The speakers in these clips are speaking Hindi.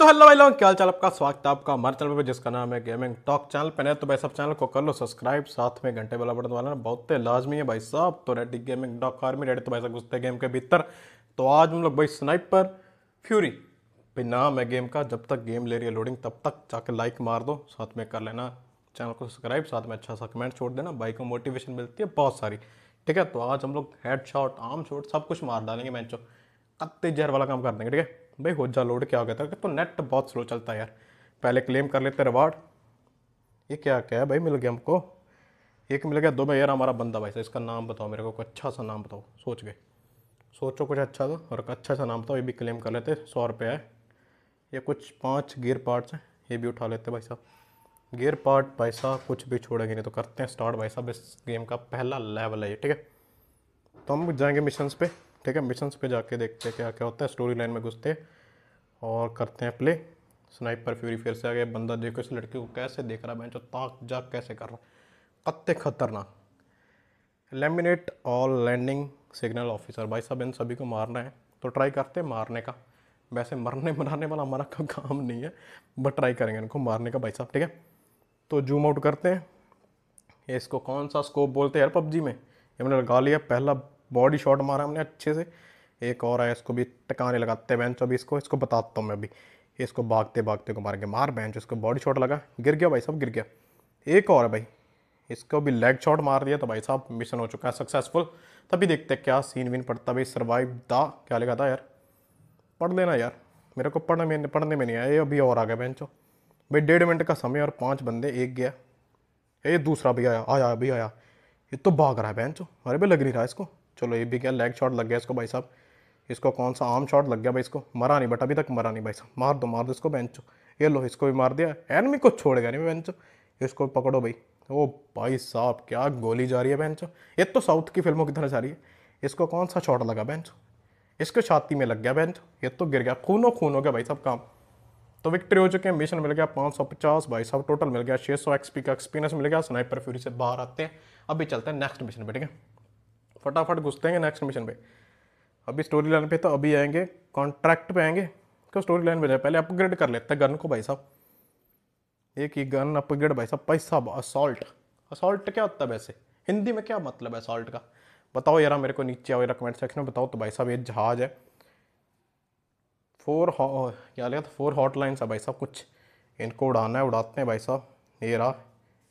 तो हेलो भाई लोग क्या चाल आपका स्वागत है आपका हमारे चैनल पर जिसका नाम है गेमिंग टॉक चैनल पर नहीं तो भाई सब चैनल को कर लो सब्सक्राइब साथ में घंटे वाला बटन वाला बहुत लाजमी है भाई साहब तो रेडी गेमिंग डॉक आर्मी रेडी तो भाई साहब घुसते गेम के भीतर तो आज हम लोग भाई स्नाइपर फ्यूरी भाई नाम है गेम का जब तक गेम ले रही है लोडिंग तब तक जाके लाइक मार दो साथ में कर लेना चैनल को सब्सक्राइब साथ में अच्छा सा कमेंट छोड़ देना भाई को मोटिवेशन मिलती है बहुत सारी ठीक है तो आज हम लोग हेड शॉट आर्म शॉट सब कुछ मार डालेंगे मैं कत्ते जहर वाला काम कर देंगे ठीक है भाई हो जा लोड क्या हो गया था तो नेट बहुत स्लो चलता है यार पहले क्लेम कर लेते रिवार्ड ये क्या क्या है भाई मिल गया हमको एक मिल गया दो में यार हमारा बंदा भाई साहब इसका नाम बताओ मेरे को अच्छा सा नाम बताओ सोच गए सोचो कुछ अच्छा सा और अच्छा सा नाम बताओ ये भी क्लेम कर लेते सौ रुपये है ये कुछ पाँच गियर पार्ट्स हैं ये भी उठा लेते भाई साहब गियर पार्ट भाई साहब कुछ भी छोड़ेंगे नहीं तो करते हैं स्टार्ट भाई साहब इस गेम का पहला लेवल है ये ठीक है तो हम जाएंगे मिशंस पे ठीक है मिशंस पे जाके देखते हैं क्या क्या होता है स्टोरी लाइन में घुसते और करते हैं प्ले स्नाइपर फ्यूरी फिर से आ गया बंदा देखो इस लड़के को कैसे देख रहा है मैं जो ताक जाक कैसे कर रहा कत्ते खतरनाक laminate all landing signal officer भाई साहब इन सभी को मारना है तो ट्राई करते हैं मारने का वैसे मरने मराने वाला हमारा का काम नहीं है बट ट्राई करेंगे इनको मारने का भाई साहब ठीक है तो जूम आउट करते हैं इसको कौन सा स्कोप बोलते हैं यार पबजी में ये मैंने लगा लिया पहला बॉडी शॉट मारा हमने अच्छे से एक और है इसको भी टकाने लगाते हैं बेंच अभी इसको इसको बताता हूँ मैं अभी इसको भागते भागते को मार के मार बेंच इसको बॉडी शॉट लगा गिर गया भाई साहब गिर गया एक और है भाई इसको भी लेग शॉट मार दिया तो भाई साहब मिशन हो चुका है सक्सेसफुल तभी देखते हैं क्या सीन वीन पड़ता भाई सर्वाइव द क्या लिखा था यार पढ़ लेना यार मेरे को पढ़ने में पढ़ने में नहीं आया ये अभी और आ गया बेंचो भाई डेढ़ मिनट का समय और पाँच बंदे एक गया ये दूसरा भी आया आया अभी आया ये तो भाग रहा है बेंचो अरे भाई लग नहीं रहा इसको चलो ये भी क्या लेग शॉट लग गया इसको भाई साहब इसको कौन सा आम शॉट लग गया भाई इसको मरा नहीं बट अभी तक मरा नहीं भाई साहब मार दो मार दो इसको बेंचो ये लो इसको भी मार दिया एनमी को गया नहीं बेंचो इसको पकड़ो भाई ओ भाई साहब क्या गोली जा रही है बेंच ये तो साउथ की फिल्मों की तरह जा रही है इसको कौन सा शॉट लगा बेंच इसको छाती में लग गया बेंच ये तो गिर गया खूनों खून हो गया भाई साहब काम तो विक्ट्री हो चुके हैं मिशन मिल गया पाँच सौ पचास भाई साहब टोटल मिल गया छः सौ एक्सपी का एक्सपीरियंस मिल गया स्नाइपर फ्यूरी से बाहर आते हैं अभी चलते हैं नेक्स्ट मिशन पर ठीक है फटाफट घुसते हैं नेक्स्ट मिशन पे अभी स्टोरी लाइन पे तो अभी आएंगे कॉन्ट्रैक्ट पे आएंगे क्यों स्टोरी लाइन पे जाए पहले अपग्रेड कर लेते हैं गन को भाई साहब एक ही गन अपग्रेड भाई साहब भाई साहब असॉल्ट असॉल्ट क्या होता है वैसे हिंदी में क्या मतलब है असॉल्ट का बताओ यार मेरे को नीचे आओ यार कमेंट सेक्शन में बताओ तो भाई साहब ये जहाज़ है फोर क्या लिया था फोर हॉटलाइंस है भाई साहब कुछ इनको उड़ाना है उड़ाते हैं भाई साहब ये रहा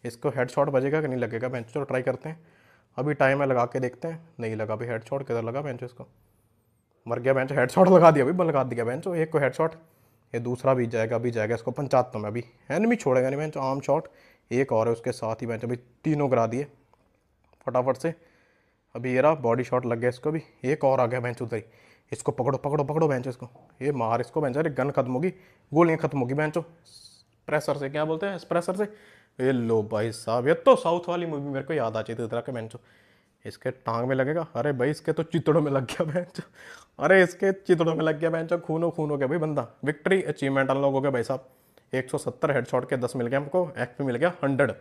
इसको हेड शॉट बजेगा कि नहीं लगेगा बेंच चलो ट्राई करते हैं अभी टाइम है लगा के देखते हैं नहीं लगा भाई हेड शॉट किधर लगा बेंच इसको मर गया बेंच हेड शॉट लगा दिया अभी लगा दिया बेंच एक को हेड शॉट ये दूसरा भी जाएगा अभी जाएगा इसको पंचात्तों में अभी एनमी छोड़ेगा नहीं बेंच आम शॉट एक और है उसके साथ ही बेंच अभी तीनों करा दिए फटाफट से अभी ये रहा बॉडी शॉट लग गया इसको भी एक और आ गया बेंच उधर ही इसको पकड़ो पकड़ो पकड़ो बेंच इसको ये मार इसको बेंच अरे गन खत्म होगी गोलियाँ खत्म होगी बेंचो प्रेसर से क्या बोलते हैं प्रेसर से ये लो भाई साहब ये तो साउथ वाली मूवी मेरे को याद आ जाती इतना के मैं इसके टांग में लगेगा अरे भाई इसके तो चितड़ों में लग गया बैंक अरे इसके चितड़ों में लग गया बैंक खूनो खून हो गया भाई बंदा विक्ट्री अचीवमेंट अनलॉक हो गया भाई साहब 170 हेडशॉट के 10 मिल गया हमको एक्ट मिल गया 100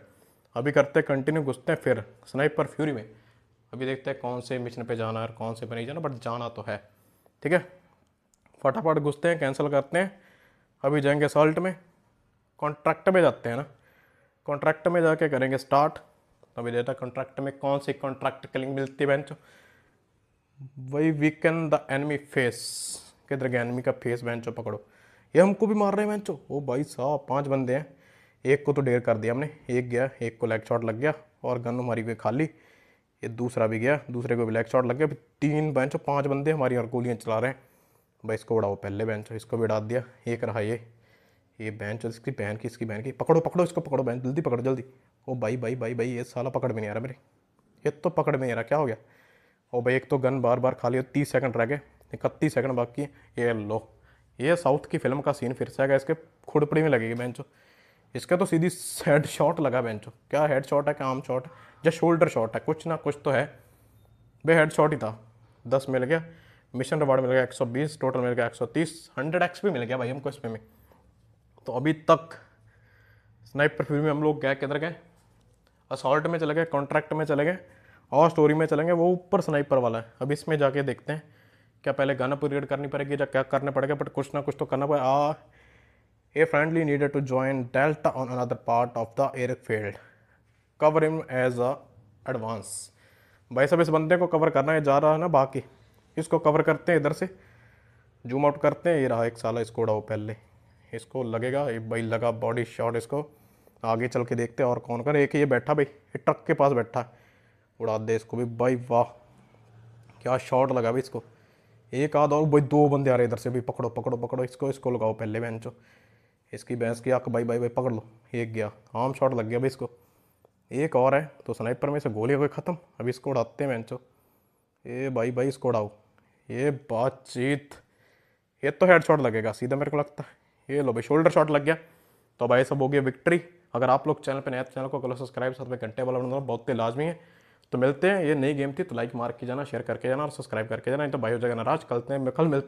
अभी करते कंटिन्यू घुसते हैं फिर स्नाइपर फ्यूरी में अभी देखते हैं कौन से मिशन पे जाना है कौन से पर नहीं जाना बट जाना तो है ठीक है फटाफट घुसते हैं कैंसिल करते हैं अभी जाएंगे सॉल्ट में कॉन्ट्रैक्ट में जाते हैं ना कॉन्ट्रैक्ट में जाके करेंगे स्टार्ट अभी देता कॉन्ट्रैक्ट में कौन सी कॉन्ट्रैक्ट किलिंग मिलती है बेंच वही वीकन द एनमी फेस किधर गया एनमी का फेस बेंचो पकड़ो ये हमको भी मार रहे हैं बेंचो ओ भाई साहब पांच बंदे हैं एक को तो डेर कर दिया हमने एक गया एक को लेग शॉट लग गया और गन हमारी हुई खाली ये दूसरा भी गया दूसरे को भी लेग शॉट लग गया तीन बेंचो पाँच बंदे हमारी और गोलियाँ चला रहे हैं भाई इसको उड़ाओ पहले बेंचो इसको भी उड़ा दिया एक रहा ये ये बहन चल इसकी बहन की इसकी बहन की पकड़ो पकड़ो इसको पकड़ो बहन जल्दी पकड़ो जल्दी ओ भाई भाई भाई भाई ये साला पकड़ में नहीं आ रहा मेरे ये तो पकड़ में नहीं आ रहा क्या हो गया ओ भाई एक तो गन बार बार खाली हो तीस सेकंड रह गए इकतीस सेकंड बाकी ये लो ये साउथ की फिल्म का सीन फिर से आएगा इसके खुड़पड़ी में लगेगी बहन इसका तो सीधी हेड शॉट लगा बेंचो क्या हेड शॉट है क्या आम शॉट है या शोल्डर शॉट है कुछ ना कुछ तो है बे हेड शॉट ही था दस मिल गया मिशन रिवार्ड मिल गया एक टोटल मिल गया एक सौ एक्स भी मिल गया भाई हमको इसमें में तो अभी तक स्नाइपर फ्यूरी में हम लोग गए किधर गए असॉल्ट में चले गए कॉन्ट्रैक्ट में चले गए और स्टोरी में चलेंगे वो ऊपर स्नाइपर वाला है अब इसमें जाके देखते हैं क्या पहले गाना अपग्रेड करनी पड़ेगी या क्या करना पड़ेगा बट कुछ ना कुछ तो करना पड़ेगा आ a friendly needed to join Delta on another part of the airfield cover इम एज अ एडवांस भाई सब इस बंदे को कवर करना है जा रहा है ना बाकी इसको कवर करते हैं इधर से जूम आउट करते हैं ये रहा एक साल इसको उड़ाओ पहले इसको लगेगा ये भाई लगा बॉडी शॉट इसको आगे चल के देखते हैं और कौन कर एक ये बैठा भाई ये ट्रक के पास बैठा है उड़ा दे इसको भी भाई वाह क्या शॉट लगा भाई इसको एक आध और भाई दो बंदे आ रहे इधर से भी पकड़ो पकड़ो पकड़ो इसको इसको लगाओ पहले बेंचो इसकी बहस की आँख भाई भाई भाई पकड़ लो एक गया आम शॉट लग गया भाई इसको एक और है तो स्नाइपर में से गोली हो गई ख़त्म अभी इसको उड़ाते हैं बहन ये भाई भाई इसको उड़ाओ ये बातचीत ये तो हेड शॉट लगेगा सीधा मेरे को लगता है ये लो भाई शोल्डर शॉट लग गया तो भाई सब हो गया विक्ट्री अगर आप लोग चैनल पर नया तो चैनल को कलो सब्सक्राइब साथ में घंटे वाला बनाना बहुत ही लाजमी है तो मिलते हैं ये नई गेम थी तो लाइक मार के जाना शेयर करके जाना और सब्सक्राइब करके जाना तो भाई हो जाएगा नाराज कलते तो हैं कल मिलते